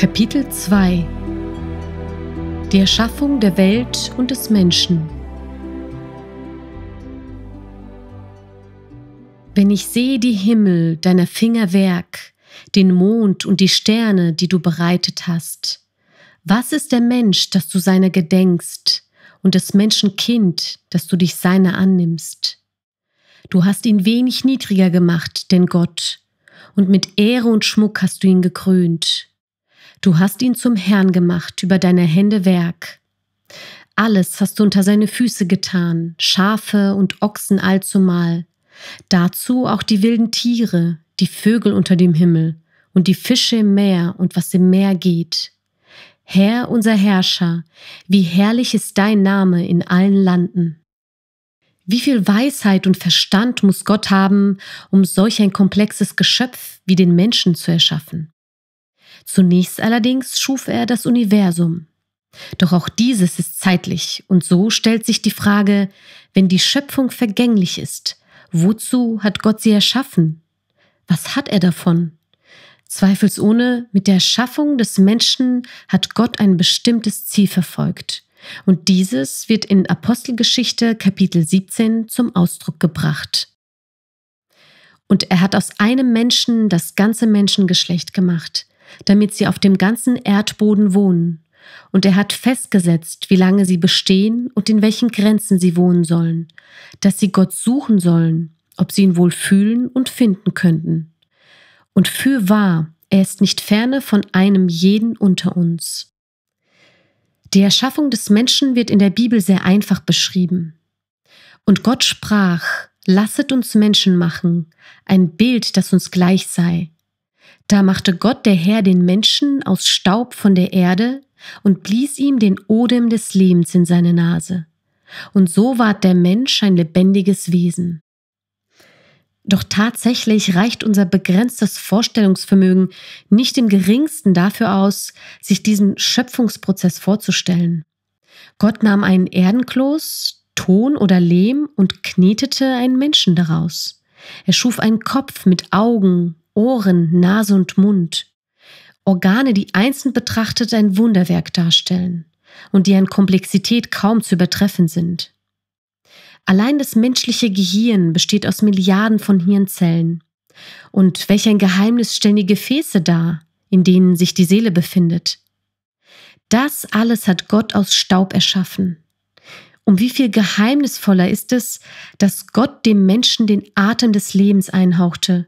Kapitel 2 Die Erschaffung der Welt und des Menschen Wenn ich sehe die Himmel, deiner Finger Werk, den Mond und die Sterne, die du bereitet hast, was ist der Mensch, dass du seiner gedenkst, und des Menschen Kind, dass du dich seiner annimmst? Du hast ihn wenig niedriger gemacht, denn Gott, und mit Ehre und Schmuck hast du ihn gekrönt. Du hast ihn zum Herrn gemacht über deine Hände Werk. Alles hast du unter seine Füße getan, Schafe und Ochsen allzumal. Dazu auch die wilden Tiere, die Vögel unter dem Himmel und die Fische im Meer und was im Meer geht. Herr unser Herrscher, wie herrlich ist dein Name in allen Landen. Wie viel Weisheit und Verstand muss Gott haben, um solch ein komplexes Geschöpf wie den Menschen zu erschaffen? Zunächst allerdings schuf er das Universum. Doch auch dieses ist zeitlich, und so stellt sich die Frage, wenn die Schöpfung vergänglich ist, wozu hat Gott sie erschaffen? Was hat er davon? Zweifelsohne, mit der Schaffung des Menschen hat Gott ein bestimmtes Ziel verfolgt. Und dieses wird in Apostelgeschichte Kapitel 17 zum Ausdruck gebracht. Und er hat aus einem Menschen das ganze Menschengeschlecht gemacht, damit sie auf dem ganzen Erdboden wohnen, und er hat festgesetzt, wie lange sie bestehen und in welchen Grenzen sie wohnen sollen, dass sie Gott suchen sollen, ob sie ihn wohl fühlen und finden könnten. Und für wahr, er ist nicht ferne von einem jeden unter uns. Die Erschaffung des Menschen wird in der Bibel sehr einfach beschrieben. Und Gott sprach, lasset uns Menschen machen, ein Bild, das uns gleich sei, da machte Gott der Herr den Menschen aus Staub von der Erde und blies ihm den Odem des Lebens in seine Nase. Und so ward der Mensch ein lebendiges Wesen. Doch tatsächlich reicht unser begrenztes Vorstellungsvermögen nicht im geringsten dafür aus, sich diesen Schöpfungsprozess vorzustellen. Gott nahm einen Erdenkloß, Ton oder Lehm und knetete einen Menschen daraus. Er schuf einen Kopf mit Augen, Ohren, Nase und Mund. Organe, die einzeln betrachtet ein Wunderwerk darstellen und die an Komplexität kaum zu übertreffen sind. Allein das menschliche Gehirn besteht aus Milliarden von Hirnzellen. Und welch ein Geheimnis stellen die Gefäße dar, in denen sich die Seele befindet. Das alles hat Gott aus Staub erschaffen. Um wie viel geheimnisvoller ist es, dass Gott dem Menschen den Atem des Lebens einhauchte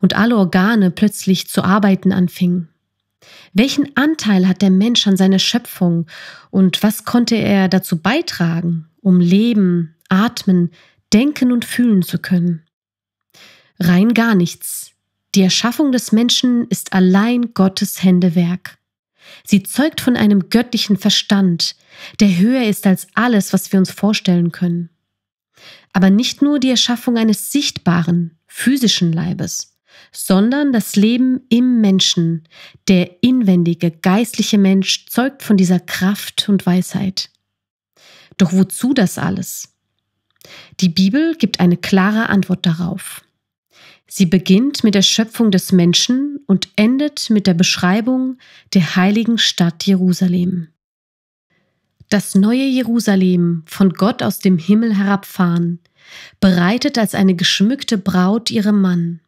und alle Organe plötzlich zu arbeiten anfingen. Welchen Anteil hat der Mensch an seiner Schöpfung und was konnte er dazu beitragen, um leben, atmen, denken und fühlen zu können? Rein gar nichts. Die Erschaffung des Menschen ist allein Gottes Händewerk. Sie zeugt von einem göttlichen Verstand, der höher ist als alles, was wir uns vorstellen können. Aber nicht nur die Erschaffung eines Sichtbaren, physischen Leibes, sondern das Leben im Menschen. Der inwendige, geistliche Mensch zeugt von dieser Kraft und Weisheit. Doch wozu das alles? Die Bibel gibt eine klare Antwort darauf. Sie beginnt mit der Schöpfung des Menschen und endet mit der Beschreibung der heiligen Stadt Jerusalem. Das neue Jerusalem, von Gott aus dem Himmel herabfahren, bereitet als eine geschmückte Braut ihrem Mann.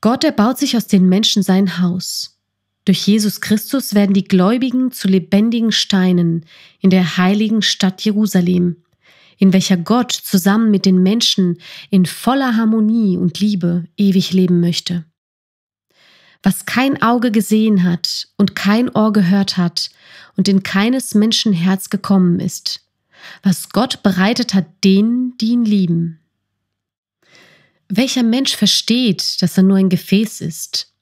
Gott erbaut sich aus den Menschen sein Haus. Durch Jesus Christus werden die Gläubigen zu lebendigen Steinen in der heiligen Stadt Jerusalem, in welcher Gott zusammen mit den Menschen in voller Harmonie und Liebe ewig leben möchte. Was kein Auge gesehen hat und kein Ohr gehört hat und in keines Menschen Herz gekommen ist, was Gott bereitet hat denen, die ihn lieben. Welcher Mensch versteht, dass er nur ein Gefäß ist?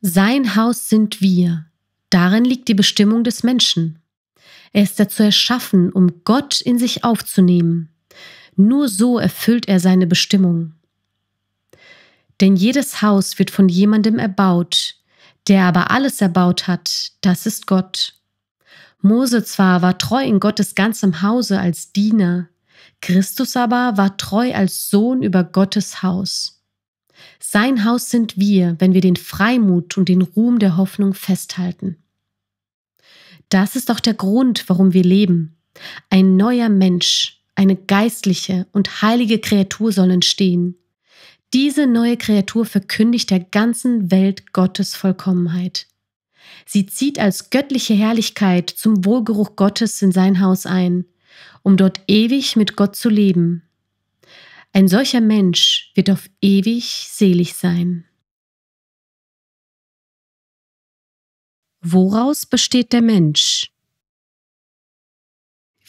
Sein Haus sind wir. Darin liegt die Bestimmung des Menschen. Er ist dazu erschaffen, um Gott in sich aufzunehmen. Nur so erfüllt er seine Bestimmung. Denn jedes Haus wird von jemandem erbaut, der aber alles erbaut hat, das ist Gott. Mose zwar war treu in Gottes ganzem Hause als Diener, Christus aber war treu als Sohn über Gottes Haus. Sein Haus sind wir, wenn wir den Freimut und den Ruhm der Hoffnung festhalten. Das ist auch der Grund, warum wir leben. Ein neuer Mensch, eine geistliche und heilige Kreatur soll entstehen. Diese neue Kreatur verkündigt der ganzen Welt Gottes Vollkommenheit. Sie zieht als göttliche Herrlichkeit zum Wohlgeruch Gottes in sein Haus ein, um dort ewig mit Gott zu leben. Ein solcher Mensch wird auf ewig selig sein. Woraus besteht der Mensch?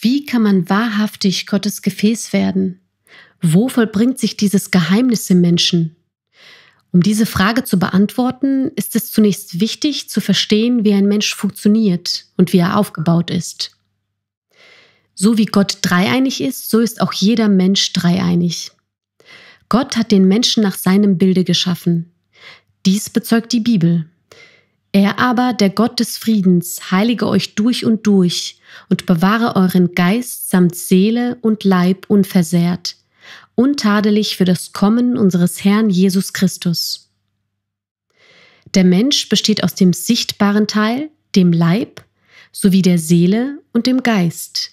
Wie kann man wahrhaftig Gottes Gefäß werden? Wo vollbringt sich dieses Geheimnis im Menschen? Um diese Frage zu beantworten, ist es zunächst wichtig zu verstehen, wie ein Mensch funktioniert und wie er aufgebaut ist. So wie Gott dreieinig ist, so ist auch jeder Mensch dreieinig. Gott hat den Menschen nach seinem Bilde geschaffen. Dies bezeugt die Bibel. Er aber, der Gott des Friedens, heilige euch durch und durch und bewahre euren Geist samt Seele und Leib unversehrt, untadelig für das Kommen unseres Herrn Jesus Christus. Der Mensch besteht aus dem sichtbaren Teil, dem Leib, sowie der Seele und dem Geist.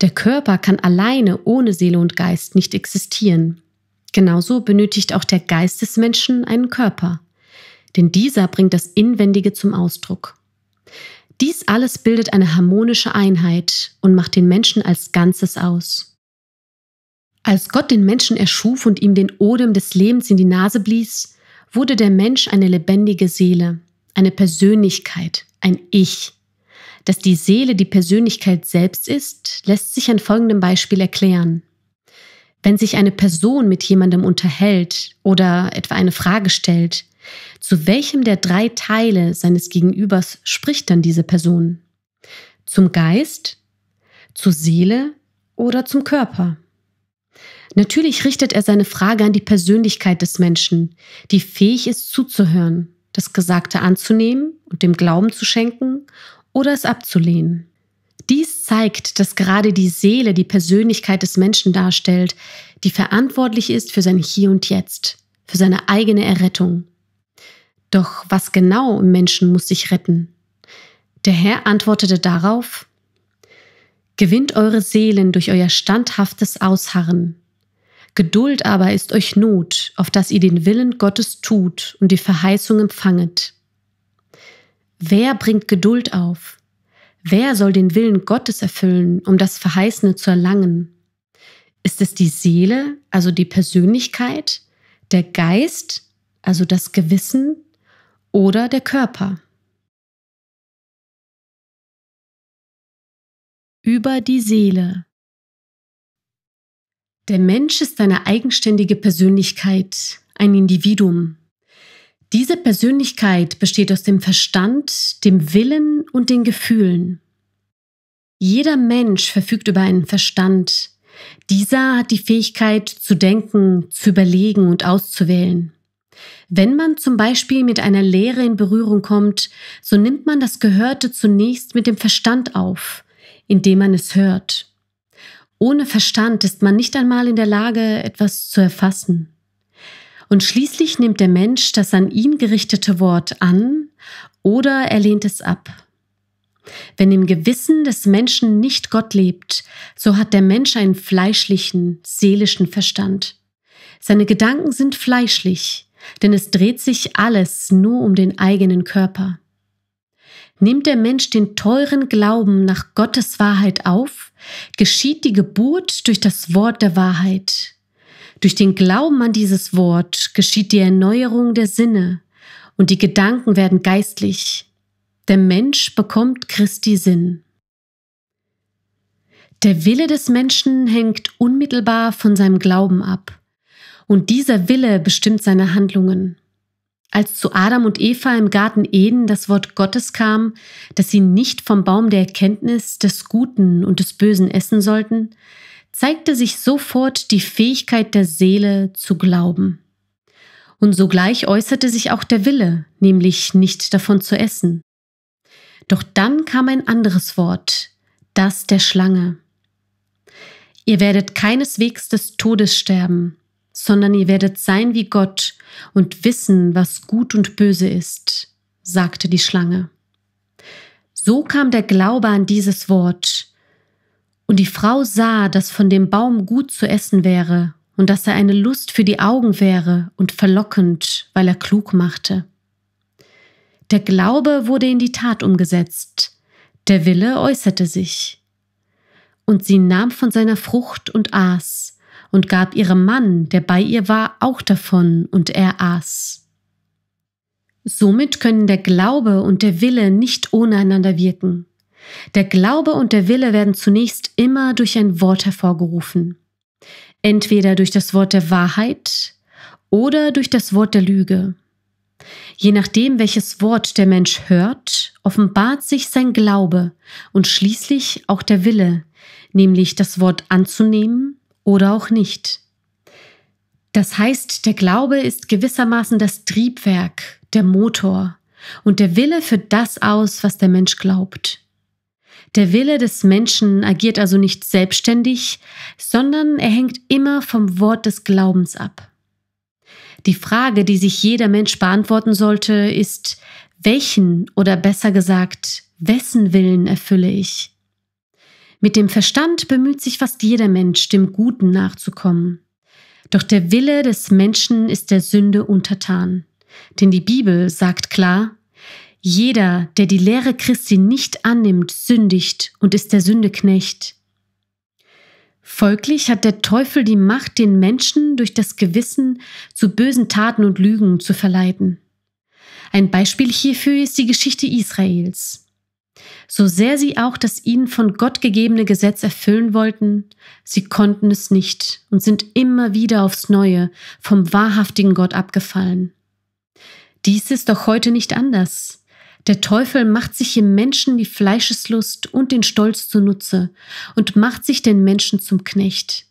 Der Körper kann alleine ohne Seele und Geist nicht existieren. Genauso benötigt auch der Geist des Menschen einen Körper, denn dieser bringt das Inwendige zum Ausdruck. Dies alles bildet eine harmonische Einheit und macht den Menschen als Ganzes aus. Als Gott den Menschen erschuf und ihm den Odem des Lebens in die Nase blies, wurde der Mensch eine lebendige Seele, eine Persönlichkeit, ein Ich. Dass die Seele die Persönlichkeit selbst ist, lässt sich an folgendem Beispiel erklären. Wenn sich eine Person mit jemandem unterhält oder etwa eine Frage stellt, zu welchem der drei Teile seines Gegenübers spricht dann diese Person? Zum Geist, zur Seele oder zum Körper? Natürlich richtet er seine Frage an die Persönlichkeit des Menschen, die fähig ist zuzuhören, das Gesagte anzunehmen und dem Glauben zu schenken oder es abzulehnen. Dies zeigt, dass gerade die Seele die Persönlichkeit des Menschen darstellt, die verantwortlich ist für sein Hier und Jetzt, für seine eigene Errettung. Doch was genau im Menschen muss sich retten? Der Herr antwortete darauf, Gewinnt eure Seelen durch euer standhaftes Ausharren, Geduld aber ist euch Not, auf dass ihr den Willen Gottes tut und die Verheißung empfanget. Wer bringt Geduld auf? Wer soll den Willen Gottes erfüllen, um das Verheißene zu erlangen? Ist es die Seele, also die Persönlichkeit, der Geist, also das Gewissen oder der Körper? Über die Seele. Der Mensch ist eine eigenständige Persönlichkeit, ein Individuum. Diese Persönlichkeit besteht aus dem Verstand, dem Willen und den Gefühlen. Jeder Mensch verfügt über einen Verstand. Dieser hat die Fähigkeit zu denken, zu überlegen und auszuwählen. Wenn man zum Beispiel mit einer Lehre in Berührung kommt, so nimmt man das Gehörte zunächst mit dem Verstand auf, indem man es hört. Ohne Verstand ist man nicht einmal in der Lage, etwas zu erfassen. Und schließlich nimmt der Mensch das an ihn gerichtete Wort an oder er lehnt es ab. Wenn im Gewissen des Menschen nicht Gott lebt, so hat der Mensch einen fleischlichen, seelischen Verstand. Seine Gedanken sind fleischlich, denn es dreht sich alles nur um den eigenen Körper. Nimmt der Mensch den teuren Glauben nach Gottes Wahrheit auf, geschieht die Geburt durch das Wort der Wahrheit. Durch den Glauben an dieses Wort geschieht die Erneuerung der Sinne und die Gedanken werden geistlich. Der Mensch bekommt Christi Sinn. Der Wille des Menschen hängt unmittelbar von seinem Glauben ab. Und dieser Wille bestimmt seine Handlungen. Als zu Adam und Eva im Garten Eden das Wort Gottes kam, dass sie nicht vom Baum der Erkenntnis des Guten und des Bösen essen sollten, zeigte sich sofort die Fähigkeit der Seele zu glauben. Und sogleich äußerte sich auch der Wille, nämlich nicht davon zu essen. Doch dann kam ein anderes Wort, das der Schlange. Ihr werdet keineswegs des Todes sterben, sondern ihr werdet sein wie Gott und wissen, was gut und böse ist, sagte die Schlange. So kam der Glaube an dieses Wort. Und die Frau sah, dass von dem Baum gut zu essen wäre und dass er eine Lust für die Augen wäre und verlockend, weil er klug machte. Der Glaube wurde in die Tat umgesetzt, der Wille äußerte sich. Und sie nahm von seiner Frucht und aß, und gab ihrem Mann, der bei ihr war, auch davon, und er aß. Somit können der Glaube und der Wille nicht ohne einander wirken. Der Glaube und der Wille werden zunächst immer durch ein Wort hervorgerufen. Entweder durch das Wort der Wahrheit oder durch das Wort der Lüge. Je nachdem, welches Wort der Mensch hört, offenbart sich sein Glaube und schließlich auch der Wille, nämlich das Wort anzunehmen oder auch nicht. Das heißt, der Glaube ist gewissermaßen das Triebwerk, der Motor und der Wille für das aus, was der Mensch glaubt. Der Wille des Menschen agiert also nicht selbstständig, sondern er hängt immer vom Wort des Glaubens ab. Die Frage, die sich jeder Mensch beantworten sollte, ist, welchen oder besser gesagt, wessen Willen erfülle ich? Mit dem Verstand bemüht sich fast jeder Mensch, dem Guten nachzukommen. Doch der Wille des Menschen ist der Sünde untertan. Denn die Bibel sagt klar, jeder, der die Lehre Christi nicht annimmt, sündigt und ist der Sündeknecht. Folglich hat der Teufel die Macht, den Menschen durch das Gewissen zu bösen Taten und Lügen zu verleiten. Ein Beispiel hierfür ist die Geschichte Israels. So sehr sie auch das ihnen von Gott gegebene Gesetz erfüllen wollten, sie konnten es nicht und sind immer wieder aufs Neue vom wahrhaftigen Gott abgefallen. Dies ist doch heute nicht anders. Der Teufel macht sich im Menschen die Fleischeslust und den Stolz zunutze und macht sich den Menschen zum Knecht.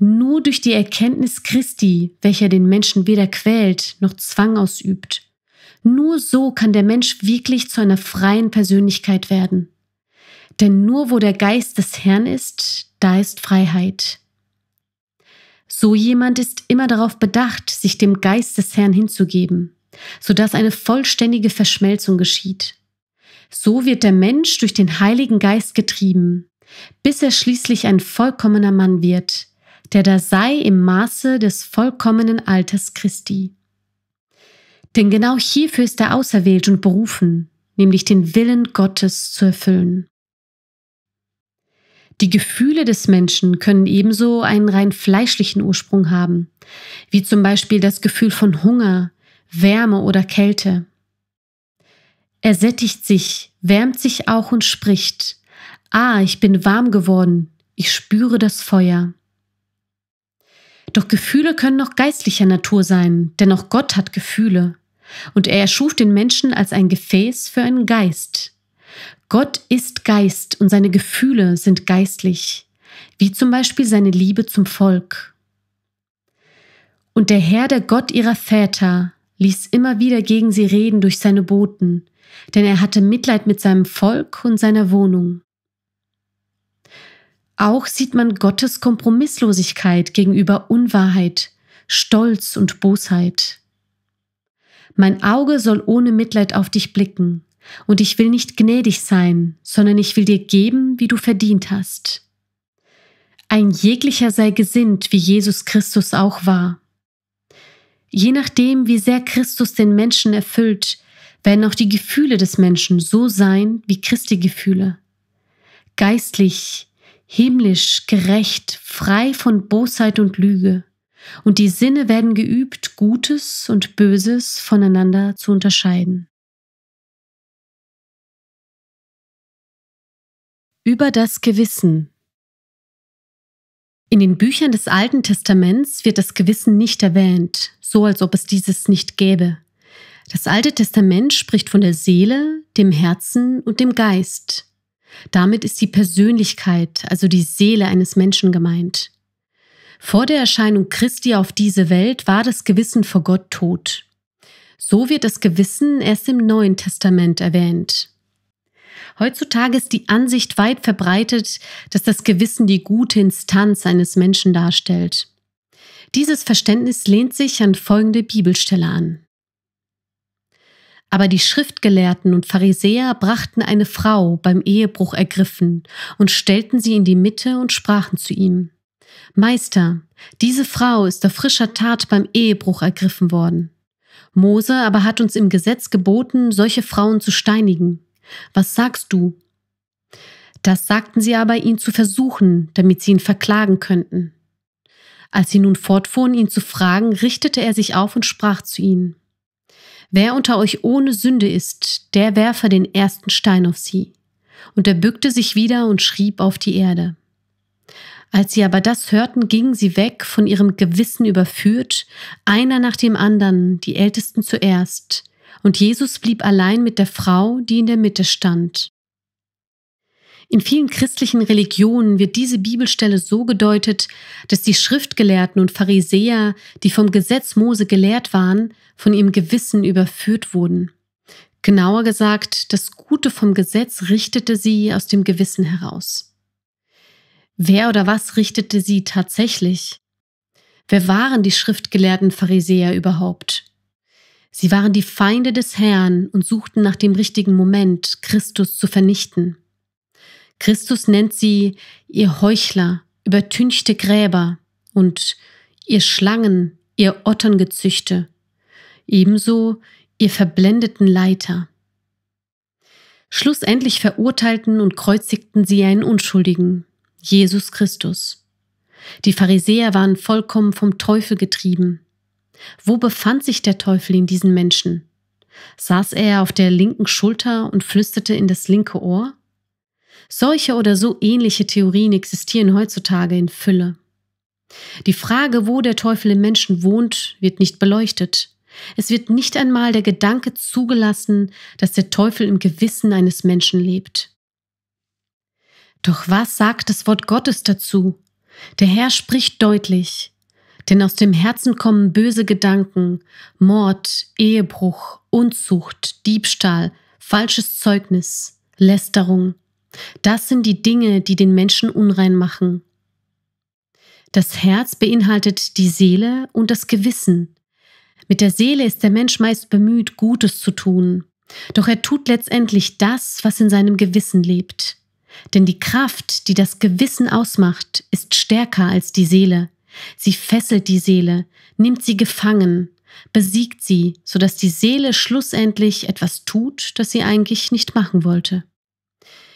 Nur durch die Erkenntnis Christi, welcher den Menschen weder quält noch Zwang ausübt, nur so kann der Mensch wirklich zu einer freien Persönlichkeit werden. Denn nur wo der Geist des Herrn ist, da ist Freiheit. So jemand ist immer darauf bedacht, sich dem Geist des Herrn hinzugeben, sodass eine vollständige Verschmelzung geschieht. So wird der Mensch durch den Heiligen Geist getrieben, bis er schließlich ein vollkommener Mann wird, der da sei im Maße des vollkommenen Alters Christi. Denn genau hierfür ist er auserwählt und berufen, nämlich den Willen Gottes zu erfüllen. Die Gefühle des Menschen können ebenso einen rein fleischlichen Ursprung haben, wie zum Beispiel das Gefühl von Hunger, Wärme oder Kälte. Er sättigt sich, wärmt sich auch und spricht, Ah, ich bin warm geworden, ich spüre das Feuer. Doch Gefühle können auch geistlicher Natur sein, denn auch Gott hat Gefühle. Und er erschuf den Menschen als ein Gefäß für einen Geist. Gott ist Geist und seine Gefühle sind geistlich, wie zum Beispiel seine Liebe zum Volk. Und der Herr, der Gott ihrer Väter, ließ immer wieder gegen sie reden durch seine Boten, denn er hatte Mitleid mit seinem Volk und seiner Wohnung. Auch sieht man Gottes Kompromisslosigkeit gegenüber Unwahrheit, Stolz und Bosheit. Mein Auge soll ohne Mitleid auf dich blicken, und ich will nicht gnädig sein, sondern ich will dir geben, wie du verdient hast. Ein jeglicher sei gesinnt, wie Jesus Christus auch war. Je nachdem, wie sehr Christus den Menschen erfüllt, werden auch die Gefühle des Menschen so sein wie Christi Gefühle. Geistlich, himmlisch, gerecht, frei von Bosheit und Lüge und die Sinne werden geübt, Gutes und Böses voneinander zu unterscheiden. Über das Gewissen in den Büchern des Alten Testaments wird das Gewissen nicht erwähnt, so als ob es dieses nicht gäbe. Das Alte Testament spricht von der Seele, dem Herzen und dem Geist. Damit ist die Persönlichkeit, also die Seele eines Menschen gemeint. Vor der Erscheinung Christi auf diese Welt war das Gewissen vor Gott tot. So wird das Gewissen erst im Neuen Testament erwähnt. Heutzutage ist die Ansicht weit verbreitet, dass das Gewissen die gute Instanz eines Menschen darstellt. Dieses Verständnis lehnt sich an folgende Bibelstelle an. Aber die Schriftgelehrten und Pharisäer brachten eine Frau beim Ehebruch ergriffen und stellten sie in die Mitte und sprachen zu ihm. Meister, diese Frau ist auf frischer Tat beim Ehebruch ergriffen worden. Mose aber hat uns im Gesetz geboten, solche Frauen zu steinigen. Was sagst du? Das sagten sie aber, ihn zu versuchen, damit sie ihn verklagen könnten. Als sie nun fortfuhren, ihn zu fragen, richtete er sich auf und sprach zu ihnen. Wer unter euch ohne Sünde ist, der werfe den ersten Stein auf sie. Und er bückte sich wieder und schrieb auf die Erde. Als sie aber das hörten, gingen sie weg, von ihrem Gewissen überführt, einer nach dem anderen, die Ältesten zuerst, und Jesus blieb allein mit der Frau, die in der Mitte stand. In vielen christlichen Religionen wird diese Bibelstelle so gedeutet, dass die Schriftgelehrten und Pharisäer, die vom Gesetz Mose gelehrt waren, von ihrem Gewissen überführt wurden. Genauer gesagt, das Gute vom Gesetz richtete sie aus dem Gewissen heraus. Wer oder was richtete sie tatsächlich? Wer waren die schriftgelehrten Pharisäer überhaupt? Sie waren die Feinde des Herrn und suchten nach dem richtigen Moment, Christus zu vernichten. Christus nennt sie ihr Heuchler, übertünchte Gräber und ihr Schlangen, ihr Otterngezüchte, ebenso ihr verblendeten Leiter. Schlussendlich verurteilten und kreuzigten sie einen Unschuldigen, Jesus Christus. Die Pharisäer waren vollkommen vom Teufel getrieben. Wo befand sich der Teufel in diesen Menschen? Saß er auf der linken Schulter und flüsterte in das linke Ohr? Solche oder so ähnliche Theorien existieren heutzutage in Fülle. Die Frage, wo der Teufel im Menschen wohnt, wird nicht beleuchtet. Es wird nicht einmal der Gedanke zugelassen, dass der Teufel im Gewissen eines Menschen lebt. Doch was sagt das Wort Gottes dazu? Der Herr spricht deutlich. Denn aus dem Herzen kommen böse Gedanken, Mord, Ehebruch, Unzucht, Diebstahl, falsches Zeugnis, Lästerung. Das sind die Dinge, die den Menschen unrein machen. Das Herz beinhaltet die Seele und das Gewissen. Mit der Seele ist der Mensch meist bemüht, Gutes zu tun. Doch er tut letztendlich das, was in seinem Gewissen lebt. Denn die Kraft, die das Gewissen ausmacht, ist stärker als die Seele. Sie fesselt die Seele, nimmt sie gefangen, besiegt sie, sodass die Seele schlussendlich etwas tut, das sie eigentlich nicht machen wollte.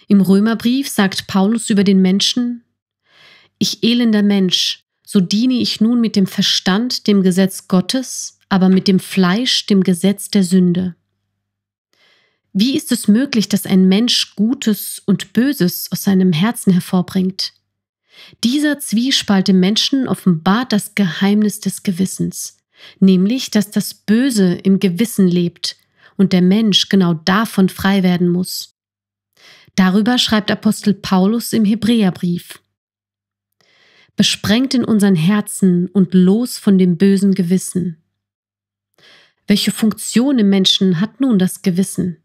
Im Römerbrief sagt Paulus über den Menschen, Ich elender Mensch, so diene ich nun mit dem Verstand dem Gesetz Gottes, aber mit dem Fleisch dem Gesetz der Sünde. Wie ist es möglich, dass ein Mensch Gutes und Böses aus seinem Herzen hervorbringt? Dieser Zwiespalt im Menschen offenbart das Geheimnis des Gewissens, nämlich dass das Böse im Gewissen lebt und der Mensch genau davon frei werden muss. Darüber schreibt Apostel Paulus im Hebräerbrief. Besprengt in unseren Herzen und los von dem bösen Gewissen. Welche Funktion im Menschen hat nun das Gewissen?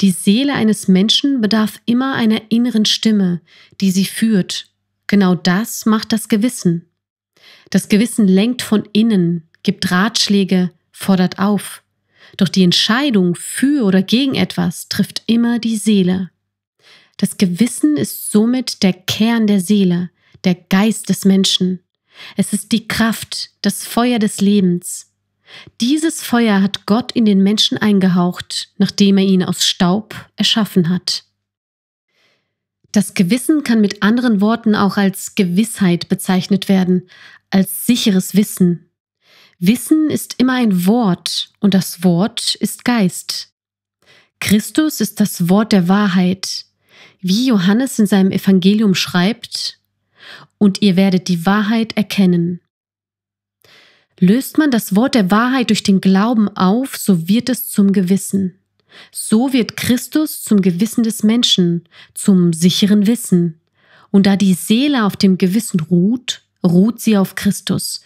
Die Seele eines Menschen bedarf immer einer inneren Stimme, die sie führt. Genau das macht das Gewissen. Das Gewissen lenkt von innen, gibt Ratschläge, fordert auf. Doch die Entscheidung für oder gegen etwas trifft immer die Seele. Das Gewissen ist somit der Kern der Seele, der Geist des Menschen. Es ist die Kraft, das Feuer des Lebens, dieses Feuer hat Gott in den Menschen eingehaucht, nachdem er ihn aus Staub erschaffen hat. Das Gewissen kann mit anderen Worten auch als Gewissheit bezeichnet werden, als sicheres Wissen. Wissen ist immer ein Wort und das Wort ist Geist. Christus ist das Wort der Wahrheit. Wie Johannes in seinem Evangelium schreibt, und ihr werdet die Wahrheit erkennen Löst man das Wort der Wahrheit durch den Glauben auf, so wird es zum Gewissen. So wird Christus zum Gewissen des Menschen, zum sicheren Wissen. Und da die Seele auf dem Gewissen ruht, ruht sie auf Christus,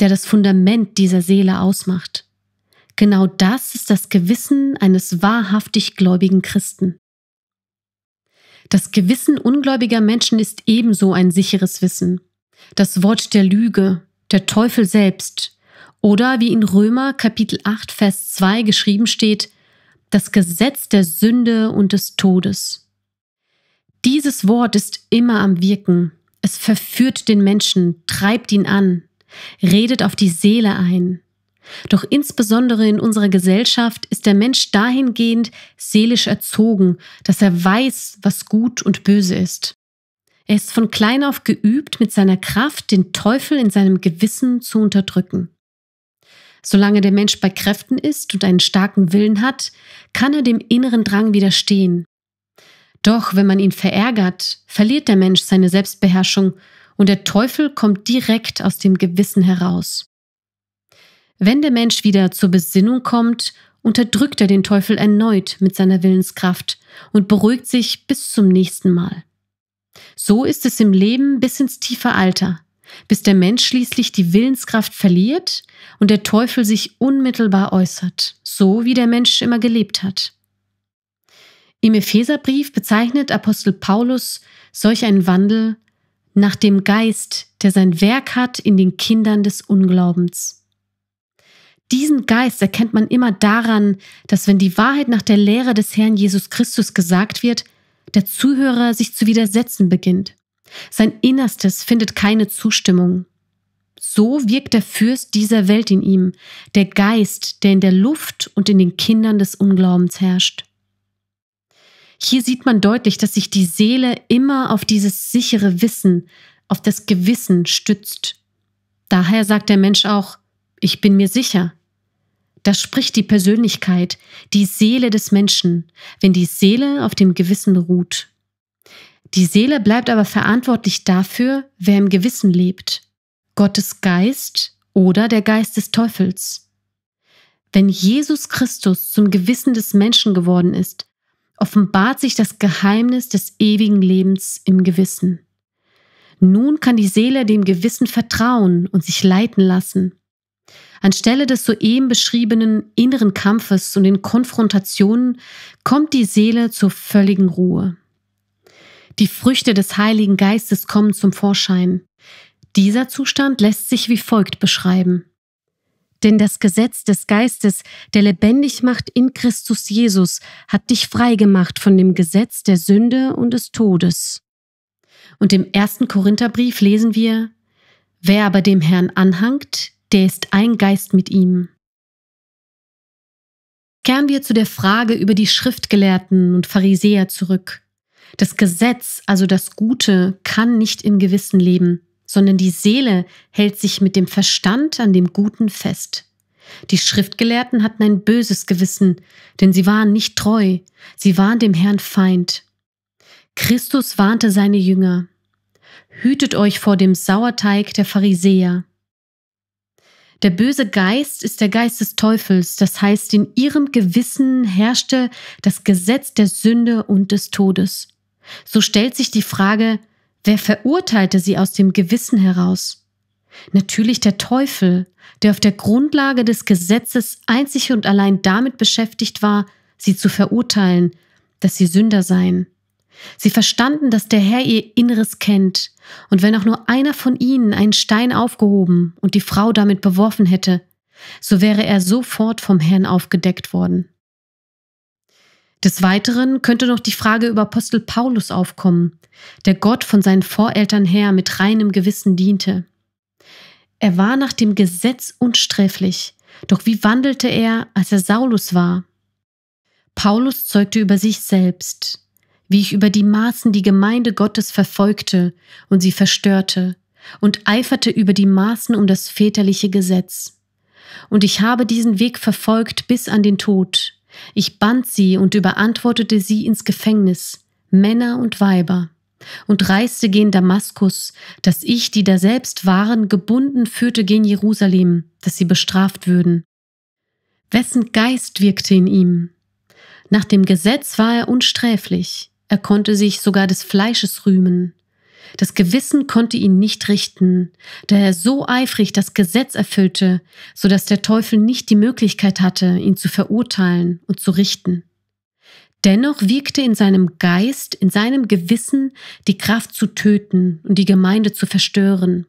der das Fundament dieser Seele ausmacht. Genau das ist das Gewissen eines wahrhaftig gläubigen Christen. Das Gewissen ungläubiger Menschen ist ebenso ein sicheres Wissen. Das Wort der Lüge, der Teufel selbst oder wie in Römer Kapitel 8, Vers 2 geschrieben steht, das Gesetz der Sünde und des Todes. Dieses Wort ist immer am Wirken. Es verführt den Menschen, treibt ihn an, redet auf die Seele ein. Doch insbesondere in unserer Gesellschaft ist der Mensch dahingehend seelisch erzogen, dass er weiß, was gut und böse ist. Er ist von klein auf geübt, mit seiner Kraft den Teufel in seinem Gewissen zu unterdrücken. Solange der Mensch bei Kräften ist und einen starken Willen hat, kann er dem inneren Drang widerstehen. Doch wenn man ihn verärgert, verliert der Mensch seine Selbstbeherrschung und der Teufel kommt direkt aus dem Gewissen heraus. Wenn der Mensch wieder zur Besinnung kommt, unterdrückt er den Teufel erneut mit seiner Willenskraft und beruhigt sich bis zum nächsten Mal. So ist es im Leben bis ins tiefe Alter, bis der Mensch schließlich die Willenskraft verliert und der Teufel sich unmittelbar äußert, so wie der Mensch immer gelebt hat. Im Epheserbrief bezeichnet Apostel Paulus solch einen Wandel nach dem Geist, der sein Werk hat in den Kindern des Unglaubens. Diesen Geist erkennt man immer daran, dass wenn die Wahrheit nach der Lehre des Herrn Jesus Christus gesagt wird, der Zuhörer sich zu widersetzen beginnt. Sein Innerstes findet keine Zustimmung. So wirkt der Fürst dieser Welt in ihm, der Geist, der in der Luft und in den Kindern des Unglaubens herrscht. Hier sieht man deutlich, dass sich die Seele immer auf dieses sichere Wissen, auf das Gewissen stützt. Daher sagt der Mensch auch, ich bin mir sicher, da spricht die Persönlichkeit, die Seele des Menschen, wenn die Seele auf dem Gewissen ruht. Die Seele bleibt aber verantwortlich dafür, wer im Gewissen lebt. Gottes Geist oder der Geist des Teufels. Wenn Jesus Christus zum Gewissen des Menschen geworden ist, offenbart sich das Geheimnis des ewigen Lebens im Gewissen. Nun kann die Seele dem Gewissen vertrauen und sich leiten lassen. Anstelle des soeben beschriebenen inneren Kampfes und den Konfrontationen kommt die Seele zur völligen Ruhe. Die Früchte des Heiligen Geistes kommen zum Vorschein. Dieser Zustand lässt sich wie folgt beschreiben. Denn das Gesetz des Geistes, der lebendig macht in Christus Jesus, hat dich freigemacht von dem Gesetz der Sünde und des Todes. Und im ersten Korintherbrief lesen wir, Wer aber dem Herrn anhangt, der ist ein Geist mit ihm. Kehren wir zu der Frage über die Schriftgelehrten und Pharisäer zurück. Das Gesetz, also das Gute, kann nicht im Gewissen leben, sondern die Seele hält sich mit dem Verstand an dem Guten fest. Die Schriftgelehrten hatten ein böses Gewissen, denn sie waren nicht treu, sie waren dem Herrn Feind. Christus warnte seine Jünger. Hütet euch vor dem Sauerteig der Pharisäer. Der böse Geist ist der Geist des Teufels, das heißt, in ihrem Gewissen herrschte das Gesetz der Sünde und des Todes. So stellt sich die Frage, wer verurteilte sie aus dem Gewissen heraus? Natürlich der Teufel, der auf der Grundlage des Gesetzes einzig und allein damit beschäftigt war, sie zu verurteilen, dass sie Sünder seien. Sie verstanden, dass der Herr ihr Inneres kennt, und wenn auch nur einer von ihnen einen Stein aufgehoben und die Frau damit beworfen hätte, so wäre er sofort vom Herrn aufgedeckt worden. Des Weiteren könnte noch die Frage über Apostel Paulus aufkommen, der Gott von seinen Voreltern her mit reinem Gewissen diente. Er war nach dem Gesetz unsträflich, doch wie wandelte er, als er Saulus war? Paulus zeugte über sich selbst, wie ich über die Maßen die Gemeinde Gottes verfolgte und sie verstörte und eiferte über die Maßen um das väterliche Gesetz. Und ich habe diesen Weg verfolgt bis an den Tod. Ich band sie und überantwortete sie ins Gefängnis, Männer und Weiber, und reiste gen Damaskus, dass ich, die da selbst waren, gebunden führte gen Jerusalem, dass sie bestraft würden. Wessen Geist wirkte in ihm? Nach dem Gesetz war er unsträflich, er konnte sich sogar des Fleisches rühmen. Das Gewissen konnte ihn nicht richten, da er so eifrig das Gesetz erfüllte, so dass der Teufel nicht die Möglichkeit hatte, ihn zu verurteilen und zu richten. Dennoch wirkte in seinem Geist, in seinem Gewissen die Kraft zu töten und die Gemeinde zu verstören.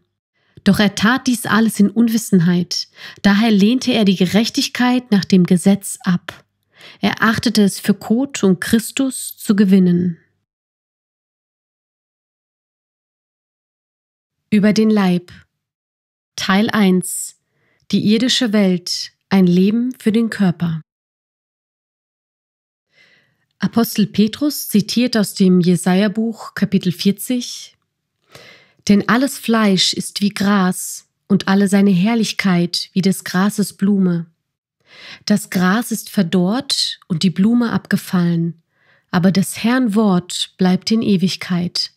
Doch er tat dies alles in Unwissenheit, daher lehnte er die Gerechtigkeit nach dem Gesetz ab. Er achtete es für Kot, um Christus zu gewinnen. Über den Leib Teil 1 Die irdische Welt Ein Leben für den Körper Apostel Petrus zitiert aus dem Jesaja-Buch Kapitel 40 Denn alles Fleisch ist wie Gras und alle seine Herrlichkeit wie des Grases Blume. Das Gras ist verdorrt und die Blume abgefallen, aber das Herrn Wort bleibt in Ewigkeit.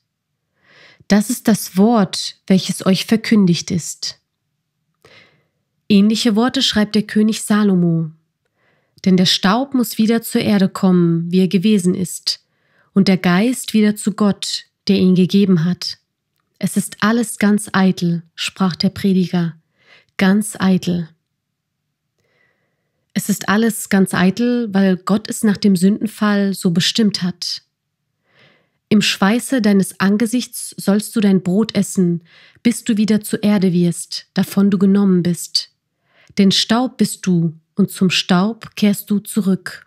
Das ist das Wort, welches euch verkündigt ist. Ähnliche Worte schreibt der König Salomo. Denn der Staub muss wieder zur Erde kommen, wie er gewesen ist, und der Geist wieder zu Gott, der ihn gegeben hat. Es ist alles ganz eitel, sprach der Prediger, ganz eitel. Es ist alles ganz eitel, weil Gott es nach dem Sündenfall so bestimmt hat. Im Schweiße deines Angesichts sollst du dein Brot essen, bis du wieder zur Erde wirst, davon du genommen bist. Denn Staub bist du, und zum Staub kehrst du zurück.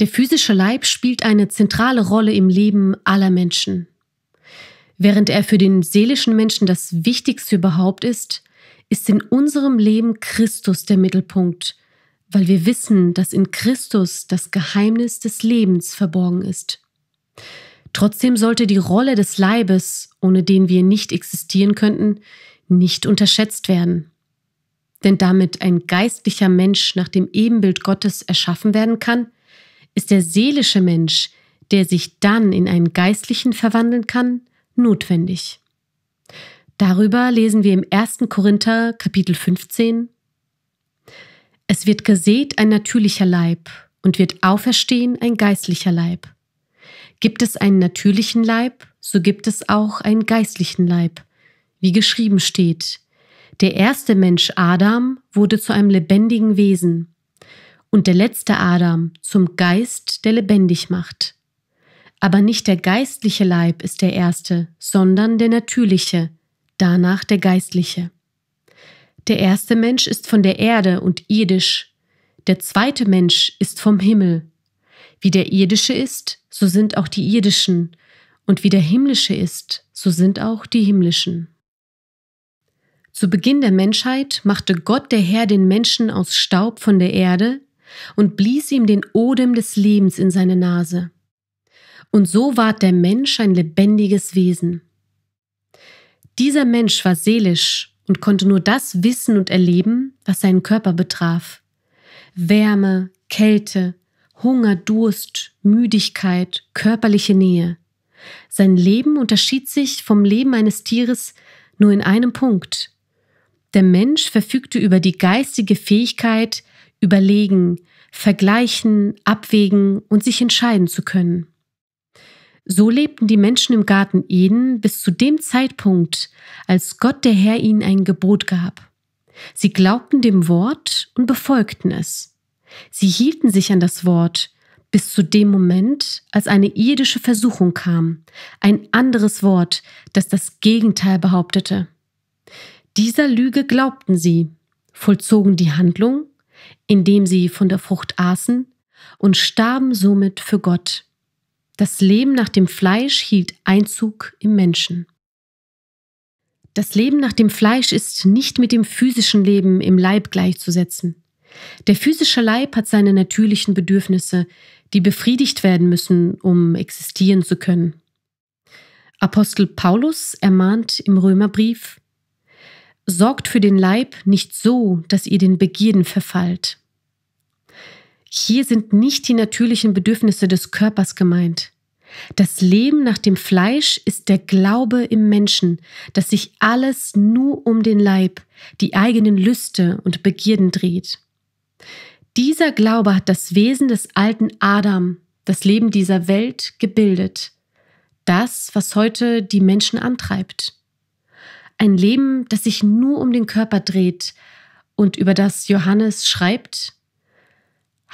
Der physische Leib spielt eine zentrale Rolle im Leben aller Menschen. Während er für den seelischen Menschen das Wichtigste überhaupt ist, ist in unserem Leben Christus der Mittelpunkt, weil wir wissen, dass in Christus das Geheimnis des Lebens verborgen ist. Trotzdem sollte die Rolle des Leibes, ohne den wir nicht existieren könnten, nicht unterschätzt werden. Denn damit ein geistlicher Mensch nach dem Ebenbild Gottes erschaffen werden kann, ist der seelische Mensch, der sich dann in einen geistlichen verwandeln kann, notwendig. Darüber lesen wir im 1. Korinther Kapitel 15. Es wird gesät ein natürlicher Leib und wird auferstehen ein geistlicher Leib. Gibt es einen natürlichen Leib, so gibt es auch einen geistlichen Leib, wie geschrieben steht. Der erste Mensch Adam wurde zu einem lebendigen Wesen und der letzte Adam zum Geist, der lebendig macht. Aber nicht der geistliche Leib ist der erste, sondern der natürliche, danach der Geistliche. Der erste Mensch ist von der Erde und irdisch, der zweite Mensch ist vom Himmel. Wie der irdische ist, so sind auch die irdischen, und wie der himmlische ist, so sind auch die himmlischen. Zu Beginn der Menschheit machte Gott der Herr den Menschen aus Staub von der Erde und blies ihm den Odem des Lebens in seine Nase. Und so ward der Mensch ein lebendiges Wesen. Dieser Mensch war seelisch und konnte nur das wissen und erleben, was seinen Körper betraf. Wärme, Kälte, Hunger, Durst, Müdigkeit, körperliche Nähe. Sein Leben unterschied sich vom Leben eines Tieres nur in einem Punkt. Der Mensch verfügte über die geistige Fähigkeit, überlegen, vergleichen, abwägen und sich entscheiden zu können. So lebten die Menschen im Garten Eden bis zu dem Zeitpunkt, als Gott der Herr ihnen ein Gebot gab. Sie glaubten dem Wort und befolgten es. Sie hielten sich an das Wort bis zu dem Moment, als eine irdische Versuchung kam, ein anderes Wort, das das Gegenteil behauptete. Dieser Lüge glaubten sie, vollzogen die Handlung, indem sie von der Frucht aßen und starben somit für Gott. Das Leben nach dem Fleisch hielt Einzug im Menschen. Das Leben nach dem Fleisch ist nicht mit dem physischen Leben im Leib gleichzusetzen. Der physische Leib hat seine natürlichen Bedürfnisse, die befriedigt werden müssen, um existieren zu können. Apostel Paulus ermahnt im Römerbrief, Sorgt für den Leib nicht so, dass ihr den Begierden verfallt. Hier sind nicht die natürlichen Bedürfnisse des Körpers gemeint. Das Leben nach dem Fleisch ist der Glaube im Menschen, dass sich alles nur um den Leib, die eigenen Lüste und Begierden dreht. Dieser Glaube hat das Wesen des alten Adam, das Leben dieser Welt, gebildet. Das, was heute die Menschen antreibt. Ein Leben, das sich nur um den Körper dreht und über das Johannes schreibt,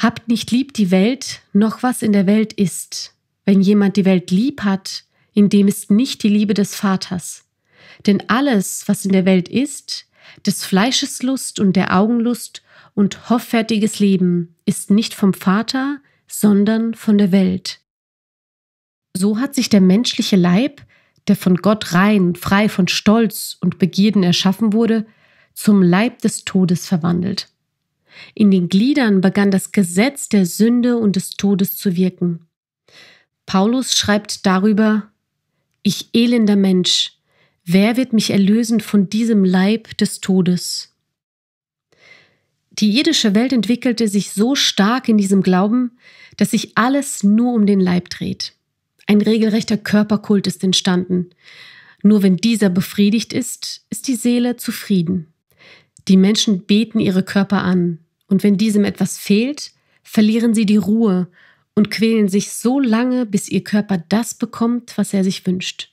Habt nicht lieb die Welt, noch was in der Welt ist. Wenn jemand die Welt lieb hat, in dem ist nicht die Liebe des Vaters. Denn alles, was in der Welt ist, des Fleisches Lust und der Augenlust und hoffärtiges Leben, ist nicht vom Vater, sondern von der Welt. So hat sich der menschliche Leib, der von Gott rein, frei von Stolz und Begierden erschaffen wurde, zum Leib des Todes verwandelt. In den Gliedern begann das Gesetz der Sünde und des Todes zu wirken. Paulus schreibt darüber, Ich elender Mensch, wer wird mich erlösen von diesem Leib des Todes? Die jüdische Welt entwickelte sich so stark in diesem Glauben, dass sich alles nur um den Leib dreht. Ein regelrechter Körperkult ist entstanden. Nur wenn dieser befriedigt ist, ist die Seele zufrieden. Die Menschen beten ihre Körper an, und wenn diesem etwas fehlt, verlieren sie die Ruhe und quälen sich so lange, bis ihr Körper das bekommt, was er sich wünscht.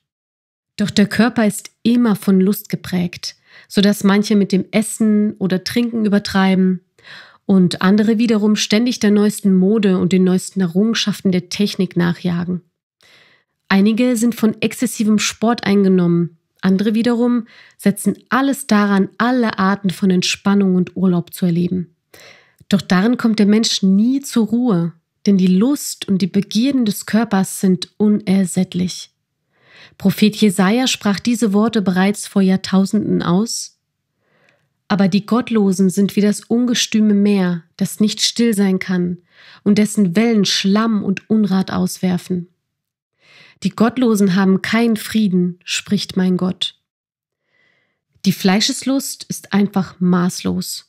Doch der Körper ist immer von Lust geprägt, sodass manche mit dem Essen oder Trinken übertreiben und andere wiederum ständig der neuesten Mode und den neuesten Errungenschaften der Technik nachjagen. Einige sind von exzessivem Sport eingenommen, andere wiederum setzen alles daran, alle Arten von Entspannung und Urlaub zu erleben. Doch darin kommt der Mensch nie zur Ruhe, denn die Lust und die Begierden des Körpers sind unersättlich. Prophet Jesaja sprach diese Worte bereits vor Jahrtausenden aus. Aber die Gottlosen sind wie das ungestüme Meer, das nicht still sein kann und dessen Wellen Schlamm und Unrat auswerfen. Die Gottlosen haben keinen Frieden, spricht mein Gott. Die Fleischeslust ist einfach maßlos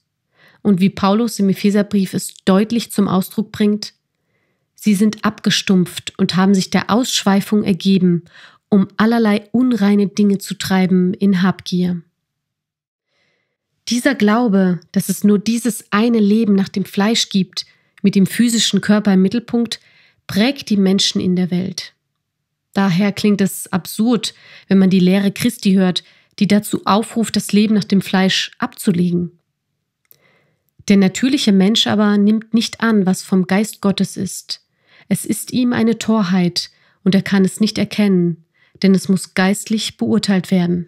und wie Paulus im Epheserbrief es deutlich zum Ausdruck bringt, sie sind abgestumpft und haben sich der Ausschweifung ergeben, um allerlei unreine Dinge zu treiben in Habgier. Dieser Glaube, dass es nur dieses eine Leben nach dem Fleisch gibt, mit dem physischen Körper im Mittelpunkt, prägt die Menschen in der Welt. Daher klingt es absurd, wenn man die Lehre Christi hört, die dazu aufruft, das Leben nach dem Fleisch abzulegen. Der natürliche Mensch aber nimmt nicht an, was vom Geist Gottes ist. Es ist ihm eine Torheit, und er kann es nicht erkennen, denn es muss geistlich beurteilt werden.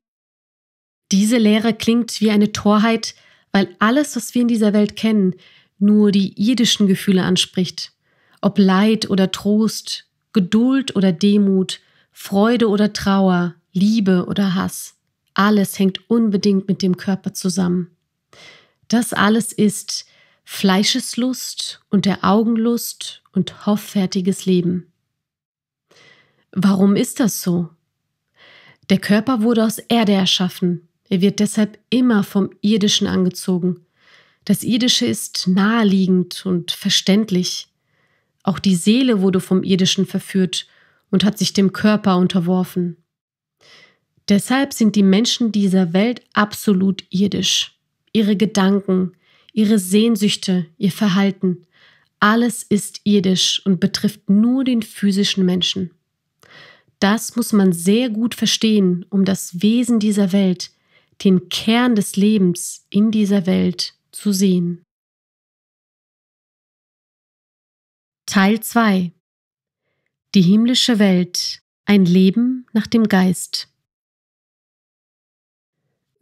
Diese Lehre klingt wie eine Torheit, weil alles, was wir in dieser Welt kennen, nur die irdischen Gefühle anspricht. Ob Leid oder Trost, Geduld oder Demut, Freude oder Trauer, Liebe oder Hass. Alles hängt unbedingt mit dem Körper zusammen. Das alles ist Fleischeslust und der Augenlust und hoffärtiges Leben. Warum ist das so? Der Körper wurde aus Erde erschaffen. Er wird deshalb immer vom Irdischen angezogen. Das Irdische ist naheliegend und verständlich. Auch die Seele wurde vom Irdischen verführt und hat sich dem Körper unterworfen. Deshalb sind die Menschen dieser Welt absolut irdisch ihre Gedanken, ihre Sehnsüchte, ihr Verhalten. Alles ist irdisch und betrifft nur den physischen Menschen. Das muss man sehr gut verstehen, um das Wesen dieser Welt, den Kern des Lebens in dieser Welt zu sehen. Teil 2 Die himmlische Welt, ein Leben nach dem Geist.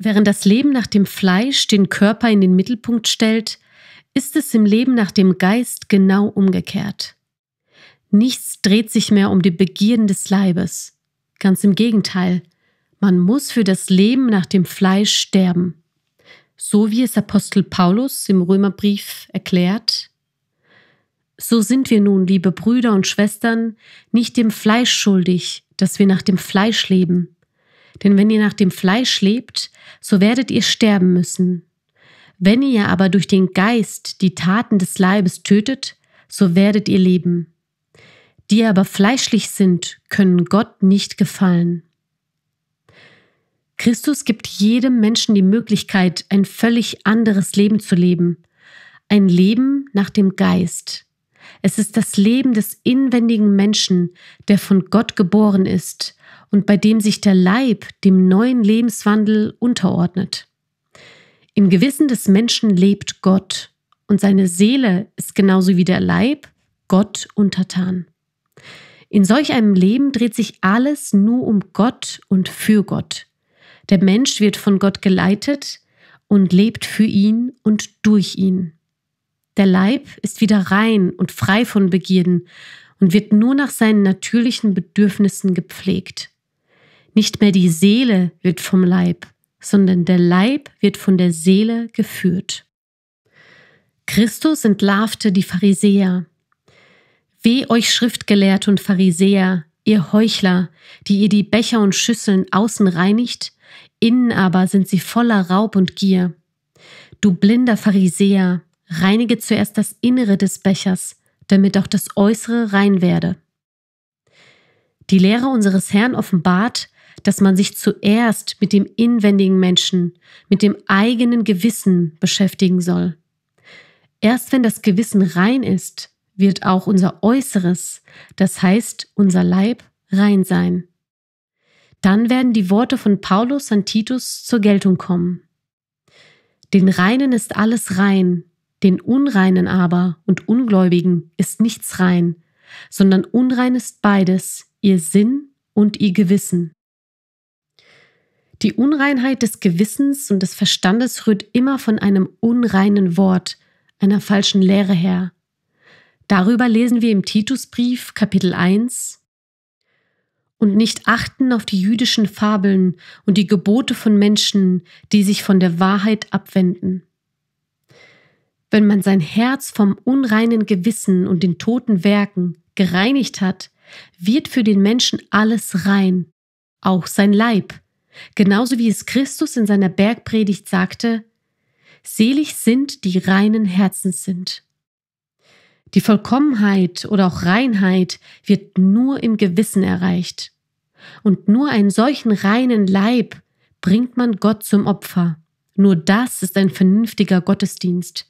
Während das Leben nach dem Fleisch den Körper in den Mittelpunkt stellt, ist es im Leben nach dem Geist genau umgekehrt. Nichts dreht sich mehr um die Begierden des Leibes. Ganz im Gegenteil, man muss für das Leben nach dem Fleisch sterben. So wie es Apostel Paulus im Römerbrief erklärt, so sind wir nun, liebe Brüder und Schwestern, nicht dem Fleisch schuldig, dass wir nach dem Fleisch leben, denn wenn ihr nach dem Fleisch lebt, so werdet ihr sterben müssen. Wenn ihr aber durch den Geist die Taten des Leibes tötet, so werdet ihr leben. Die aber fleischlich sind, können Gott nicht gefallen. Christus gibt jedem Menschen die Möglichkeit, ein völlig anderes Leben zu leben. Ein Leben nach dem Geist. Es ist das Leben des inwendigen Menschen, der von Gott geboren ist und bei dem sich der Leib dem neuen Lebenswandel unterordnet. Im Gewissen des Menschen lebt Gott und seine Seele ist genauso wie der Leib Gott untertan. In solch einem Leben dreht sich alles nur um Gott und für Gott. Der Mensch wird von Gott geleitet und lebt für ihn und durch ihn. Der Leib ist wieder rein und frei von Begierden und wird nur nach seinen natürlichen Bedürfnissen gepflegt. Nicht mehr die Seele wird vom Leib, sondern der Leib wird von der Seele geführt. Christus entlarvte die Pharisäer. Weh euch Schriftgelehrte und Pharisäer, ihr Heuchler, die ihr die Becher und Schüsseln außen reinigt, innen aber sind sie voller Raub und Gier. Du blinder Pharisäer, reinige zuerst das Innere des Bechers, damit auch das Äußere rein werde. Die Lehre unseres Herrn offenbart, dass man sich zuerst mit dem inwendigen Menschen, mit dem eigenen Gewissen beschäftigen soll. Erst wenn das Gewissen rein ist, wird auch unser Äußeres, das heißt unser Leib, rein sein. Dann werden die Worte von Paulus an Titus zur Geltung kommen. Den Reinen ist alles rein, den Unreinen aber und Ungläubigen ist nichts rein, sondern unrein ist beides, ihr Sinn und ihr Gewissen. Die Unreinheit des Gewissens und des Verstandes rührt immer von einem unreinen Wort, einer falschen Lehre her. Darüber lesen wir im Titusbrief Kapitel 1 und nicht achten auf die jüdischen Fabeln und die Gebote von Menschen, die sich von der Wahrheit abwenden. Wenn man sein Herz vom unreinen Gewissen und den toten Werken gereinigt hat, wird für den Menschen alles rein, auch sein Leib, Genauso wie es Christus in seiner Bergpredigt sagte, Selig sind, die reinen Herzens sind. Die Vollkommenheit oder auch Reinheit wird nur im Gewissen erreicht. Und nur einen solchen reinen Leib bringt man Gott zum Opfer. Nur das ist ein vernünftiger Gottesdienst.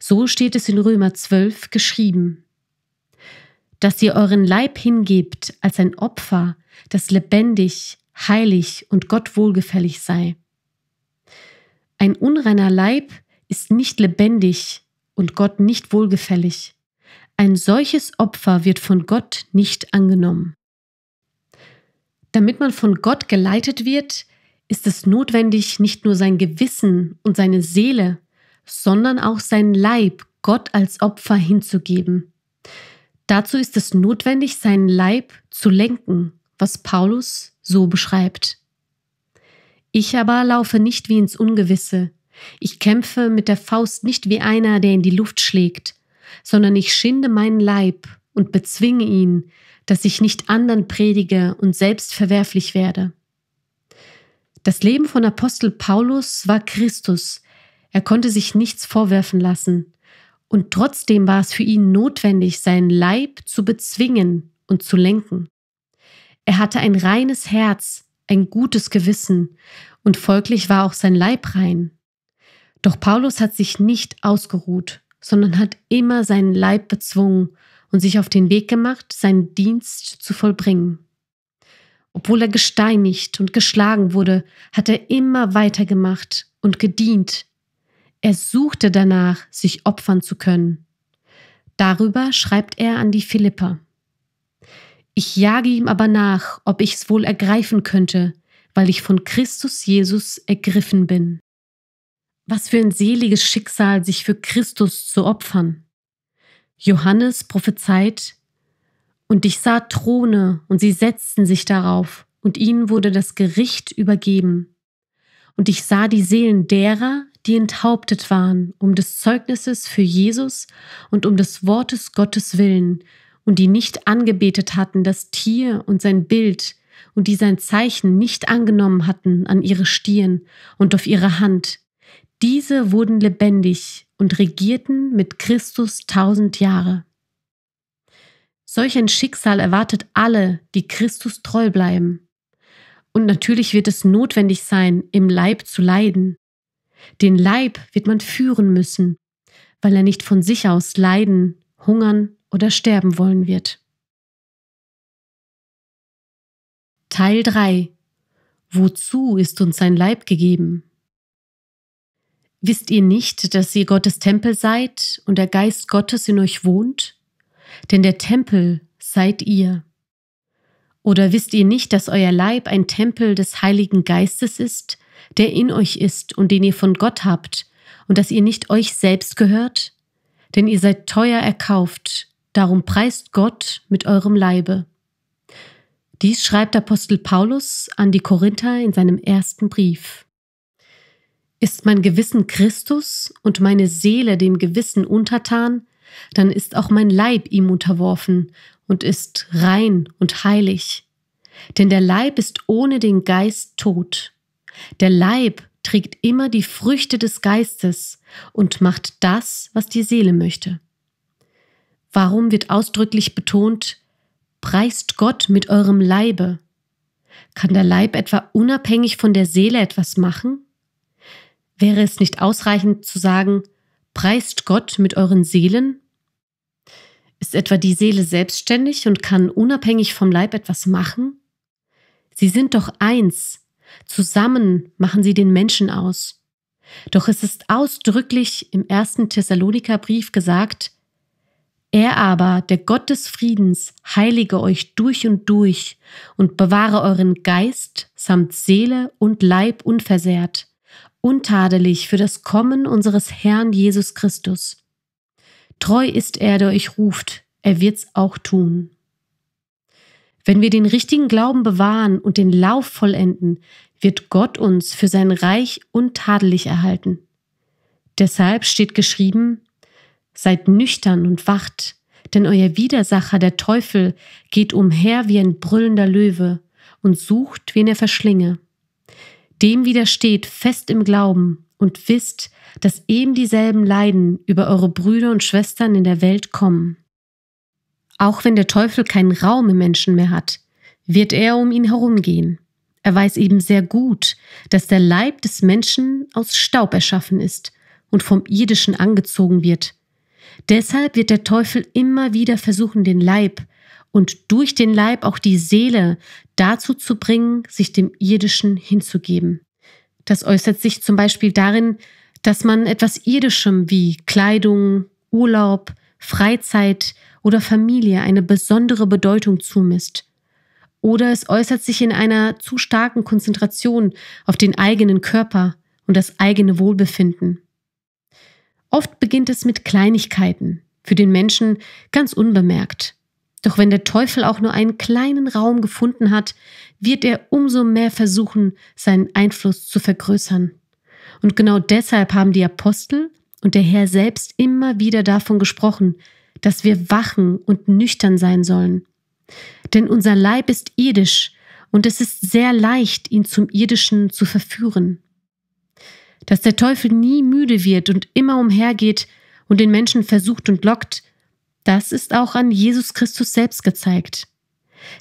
So steht es in Römer 12 geschrieben. Dass ihr euren Leib hingebt als ein Opfer, das lebendig, heilig und Gott wohlgefällig sei. Ein unreiner Leib ist nicht lebendig und Gott nicht wohlgefällig. Ein solches Opfer wird von Gott nicht angenommen. Damit man von Gott geleitet wird, ist es notwendig, nicht nur sein Gewissen und seine Seele, sondern auch seinen Leib Gott als Opfer hinzugeben. Dazu ist es notwendig, seinen Leib zu lenken, was Paulus so beschreibt. Ich aber laufe nicht wie ins Ungewisse. Ich kämpfe mit der Faust nicht wie einer, der in die Luft schlägt, sondern ich schinde meinen Leib und bezwinge ihn, dass ich nicht anderen predige und selbst verwerflich werde. Das Leben von Apostel Paulus war Christus. Er konnte sich nichts vorwerfen lassen. Und trotzdem war es für ihn notwendig, seinen Leib zu bezwingen und zu lenken. Er hatte ein reines Herz, ein gutes Gewissen und folglich war auch sein Leib rein. Doch Paulus hat sich nicht ausgeruht, sondern hat immer seinen Leib bezwungen und sich auf den Weg gemacht, seinen Dienst zu vollbringen. Obwohl er gesteinigt und geschlagen wurde, hat er immer weitergemacht und gedient. Er suchte danach, sich opfern zu können. Darüber schreibt er an die Philipper. Ich jage ihm aber nach, ob ich's wohl ergreifen könnte, weil ich von Christus Jesus ergriffen bin. Was für ein seliges Schicksal, sich für Christus zu opfern. Johannes prophezeit, und ich sah Throne, und sie setzten sich darauf, und ihnen wurde das Gericht übergeben. Und ich sah die Seelen derer, die enthauptet waren, um des Zeugnisses für Jesus und um des Wortes Gottes willen, und die nicht angebetet hatten das Tier und sein Bild und die sein Zeichen nicht angenommen hatten an ihre Stirn und auf ihre Hand, diese wurden lebendig und regierten mit Christus tausend Jahre. Solch ein Schicksal erwartet alle, die Christus treu bleiben. Und natürlich wird es notwendig sein, im Leib zu leiden. Den Leib wird man führen müssen, weil er nicht von sich aus leiden, hungern oder sterben wollen wird. Teil 3 Wozu ist uns sein Leib gegeben? Wisst ihr nicht, dass ihr Gottes Tempel seid und der Geist Gottes in euch wohnt? Denn der Tempel seid ihr. Oder wisst ihr nicht, dass euer Leib ein Tempel des Heiligen Geistes ist, der in euch ist und den ihr von Gott habt, und dass ihr nicht euch selbst gehört? Denn ihr seid teuer erkauft. Darum preist Gott mit eurem Leibe. Dies schreibt Apostel Paulus an die Korinther in seinem ersten Brief. Ist mein Gewissen Christus und meine Seele dem Gewissen untertan, dann ist auch mein Leib ihm unterworfen und ist rein und heilig. Denn der Leib ist ohne den Geist tot. Der Leib trägt immer die Früchte des Geistes und macht das, was die Seele möchte. Warum wird ausdrücklich betont, preist Gott mit eurem Leibe? Kann der Leib etwa unabhängig von der Seele etwas machen? Wäre es nicht ausreichend zu sagen, preist Gott mit euren Seelen? Ist etwa die Seele selbstständig und kann unabhängig vom Leib etwas machen? Sie sind doch eins, zusammen machen sie den Menschen aus. Doch es ist ausdrücklich im ersten Thessalonikerbrief gesagt, er aber, der Gott des Friedens, heilige euch durch und durch und bewahre euren Geist samt Seele und Leib unversehrt, untadelig für das Kommen unseres Herrn Jesus Christus. Treu ist er, der euch ruft, er wird's auch tun. Wenn wir den richtigen Glauben bewahren und den Lauf vollenden, wird Gott uns für sein Reich untadelig erhalten. Deshalb steht geschrieben, Seid nüchtern und wacht, denn euer Widersacher, der Teufel, geht umher wie ein brüllender Löwe und sucht, wen er verschlinge. Dem widersteht fest im Glauben und wisst, dass eben dieselben Leiden über eure Brüder und Schwestern in der Welt kommen. Auch wenn der Teufel keinen Raum im Menschen mehr hat, wird er um ihn herumgehen. Er weiß eben sehr gut, dass der Leib des Menschen aus Staub erschaffen ist und vom irdischen angezogen wird, Deshalb wird der Teufel immer wieder versuchen, den Leib und durch den Leib auch die Seele dazu zu bringen, sich dem Irdischen hinzugeben. Das äußert sich zum Beispiel darin, dass man etwas Irdischem wie Kleidung, Urlaub, Freizeit oder Familie eine besondere Bedeutung zumisst. Oder es äußert sich in einer zu starken Konzentration auf den eigenen Körper und das eigene Wohlbefinden. Oft beginnt es mit Kleinigkeiten, für den Menschen ganz unbemerkt. Doch wenn der Teufel auch nur einen kleinen Raum gefunden hat, wird er umso mehr versuchen, seinen Einfluss zu vergrößern. Und genau deshalb haben die Apostel und der Herr selbst immer wieder davon gesprochen, dass wir wachen und nüchtern sein sollen. Denn unser Leib ist irdisch und es ist sehr leicht, ihn zum Irdischen zu verführen dass der Teufel nie müde wird und immer umhergeht und den Menschen versucht und lockt, das ist auch an Jesus Christus selbst gezeigt.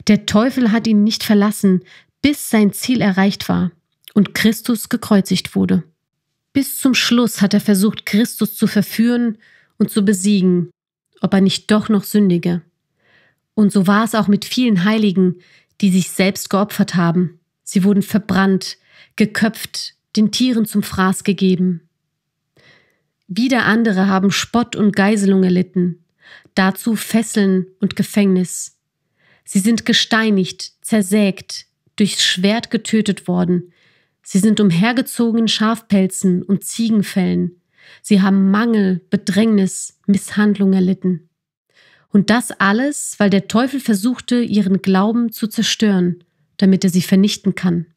Der Teufel hat ihn nicht verlassen, bis sein Ziel erreicht war und Christus gekreuzigt wurde. Bis zum Schluss hat er versucht, Christus zu verführen und zu besiegen, ob er nicht doch noch sündige. Und so war es auch mit vielen Heiligen, die sich selbst geopfert haben. Sie wurden verbrannt, geköpft, den Tieren zum Fraß gegeben. Wieder andere haben Spott und Geiselung erlitten, dazu Fesseln und Gefängnis. Sie sind gesteinigt, zersägt, durchs Schwert getötet worden. Sie sind umhergezogen in Schafpelzen und Ziegenfällen. Sie haben Mangel, Bedrängnis, Misshandlung erlitten. Und das alles, weil der Teufel versuchte, ihren Glauben zu zerstören, damit er sie vernichten kann.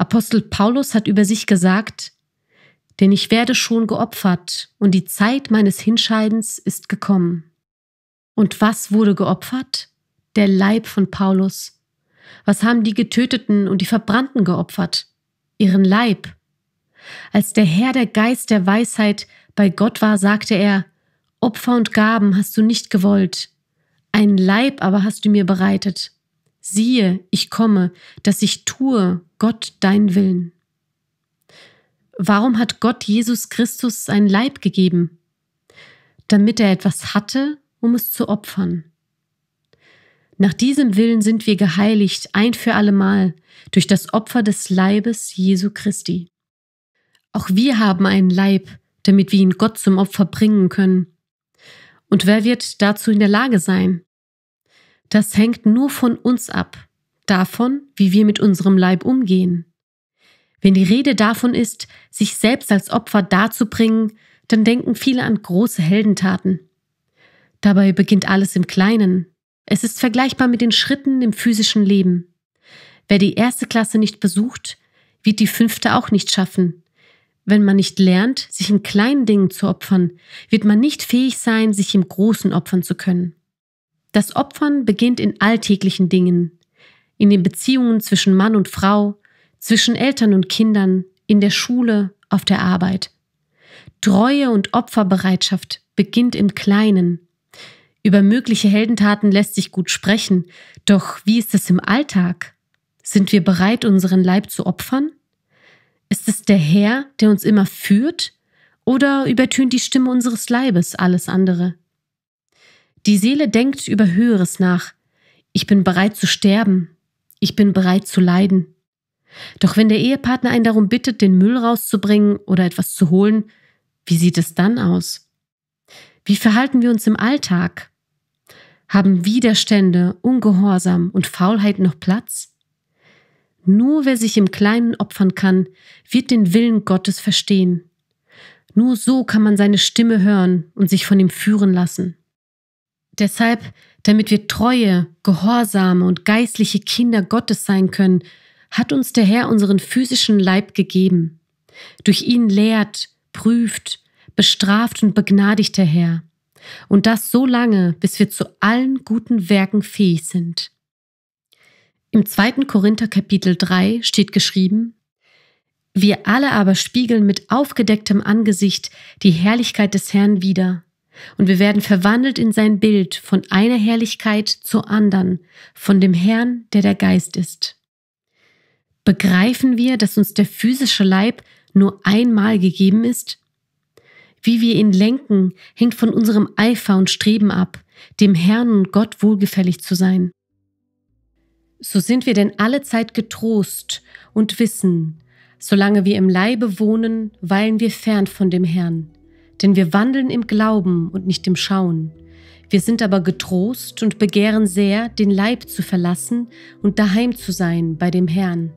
Apostel Paulus hat über sich gesagt, denn ich werde schon geopfert und die Zeit meines Hinscheidens ist gekommen. Und was wurde geopfert? Der Leib von Paulus. Was haben die Getöteten und die Verbrannten geopfert? Ihren Leib. Als der Herr der Geist der Weisheit bei Gott war, sagte er, Opfer und Gaben hast du nicht gewollt, einen Leib aber hast du mir bereitet siehe, ich komme, dass ich tue, Gott, dein Willen. Warum hat Gott Jesus Christus seinen Leib gegeben? Damit er etwas hatte, um es zu opfern. Nach diesem Willen sind wir geheiligt ein für allemal durch das Opfer des Leibes Jesu Christi. Auch wir haben einen Leib, damit wir ihn Gott zum Opfer bringen können. Und wer wird dazu in der Lage sein? Das hängt nur von uns ab, davon, wie wir mit unserem Leib umgehen. Wenn die Rede davon ist, sich selbst als Opfer darzubringen, dann denken viele an große Heldentaten. Dabei beginnt alles im Kleinen. Es ist vergleichbar mit den Schritten im physischen Leben. Wer die erste Klasse nicht besucht, wird die fünfte auch nicht schaffen. Wenn man nicht lernt, sich in kleinen Dingen zu opfern, wird man nicht fähig sein, sich im Großen opfern zu können. Das Opfern beginnt in alltäglichen Dingen, in den Beziehungen zwischen Mann und Frau, zwischen Eltern und Kindern, in der Schule, auf der Arbeit. Treue und Opferbereitschaft beginnt im Kleinen. Über mögliche Heldentaten lässt sich gut sprechen, doch wie ist es im Alltag? Sind wir bereit, unseren Leib zu opfern? Ist es der Herr, der uns immer führt? Oder übertönt die Stimme unseres Leibes alles andere? Die Seele denkt über Höheres nach. Ich bin bereit zu sterben. Ich bin bereit zu leiden. Doch wenn der Ehepartner einen darum bittet, den Müll rauszubringen oder etwas zu holen, wie sieht es dann aus? Wie verhalten wir uns im Alltag? Haben Widerstände, Ungehorsam und Faulheit noch Platz? Nur wer sich im Kleinen opfern kann, wird den Willen Gottes verstehen. Nur so kann man seine Stimme hören und sich von ihm führen lassen. Deshalb, damit wir treue, gehorsame und geistliche Kinder Gottes sein können, hat uns der Herr unseren physischen Leib gegeben. Durch ihn lehrt, prüft, bestraft und begnadigt der Herr. Und das so lange, bis wir zu allen guten Werken fähig sind. Im 2. Korinther Kapitel 3 steht geschrieben, Wir alle aber spiegeln mit aufgedecktem Angesicht die Herrlichkeit des Herrn wider und wir werden verwandelt in sein Bild von einer Herrlichkeit zur anderen, von dem Herrn, der der Geist ist. Begreifen wir, dass uns der physische Leib nur einmal gegeben ist? Wie wir ihn lenken, hängt von unserem Eifer und Streben ab, dem Herrn und Gott wohlgefällig zu sein. So sind wir denn alle Zeit getrost und wissen, solange wir im Leibe wohnen, weilen wir fern von dem Herrn denn wir wandeln im Glauben und nicht im Schauen. Wir sind aber getrost und begehren sehr, den Leib zu verlassen und daheim zu sein bei dem Herrn.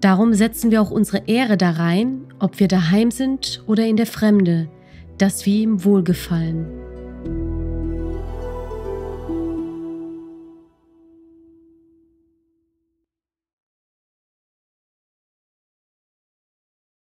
Darum setzen wir auch unsere Ehre da rein, ob wir daheim sind oder in der Fremde, dass wir ihm wohlgefallen.